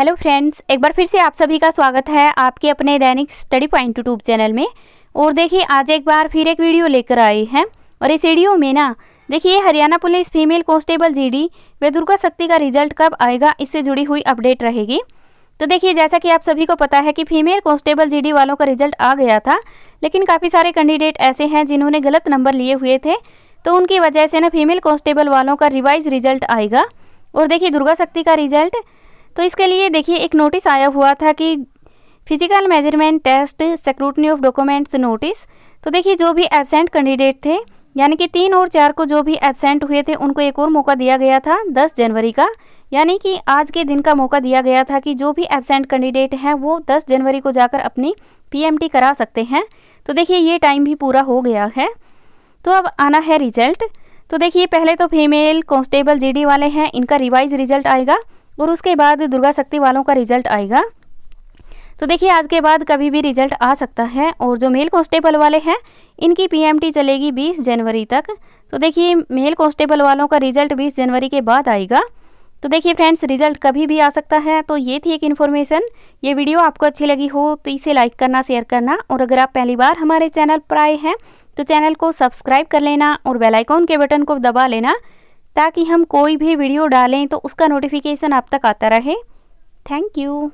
hello friends एक बार फिर से आप सभी का स्वागत है आपके अपने दैनिक स्टडी पॉइंट यूट्यूब चैनल में और देखिए आज एक बार फिर एक वीडियो लेकर आई है और इस वीडियो में ना देखिए Haryana police female constable GD वे दुर्गा शक्ति का रिजल्ट कब आएगा इससे जुड़ी हुई अपडेट रहेगी तो देखिए जैसा कि आप सभी को पता है कि फीमेल कांस्टेबल जीडी वालों का रिजल्ट आ गया था लेकिन काफ़ी सारे कैंडिडेट ऐसे हैं जिन्होंने गलत नंबर लिए हुए थे तो उनकी वजह से ना फीमेल कांस्टेबल वालों का रिवाइज रिजल्ट आएगा और देखिए दुर्गा शक्ति का रिजल्ट तो इसके लिए देखिए एक नोटिस आया हुआ था कि physical measurement test scrutiny of documents notice तो देखिए जो भी एबसेंट कैंडिडेट थे यानी कि तीन और चार को जो भी एबसेंट हुए थे उनको एक और मौका दिया गया था 10 जनवरी का यानी कि आज के दिन का मौका दिया गया था कि जो भी एबसेंट कैंडिडेट हैं वो 10 जनवरी को जाकर अपनी पीएमटी करा सकते हैं तो देखिए ये टाइम भी पूरा हो गया है तो अब आना है रिजल्ट तो देखिए पहले तो फीमेल कॉन्स्टेबल जीडी वाले हैं इनका रिवाइज रिजल्ट आएगा और उसके बाद दुर्गा शक्ति वालों का रिजल्ट आएगा तो देखिए आज के बाद कभी भी रिजल्ट आ सकता है और जो मेल कांस्टेबल वाले हैं इनकी पीएमटी चलेगी 20 जनवरी तक तो देखिए मेल कांस्टेबल वालों का रिजल्ट 20 जनवरी के बाद आएगा तो देखिए फ्रेंड्स रिजल्ट कभी भी आ सकता है तो ये थी एक इन्फॉर्मेशन ये वीडियो आपको अच्छी लगी हो तो इसे लाइक करना शेयर करना और अगर आप पहली बार हमारे चैनल पर आए हैं तो चैनल को सब्सक्राइब कर लेना और बेलाइकॉन के बटन को दबा लेना ताकि हम कोई भी वीडियो डालें तो उसका नोटिफिकेशन आप तक आता रहे थैंक यू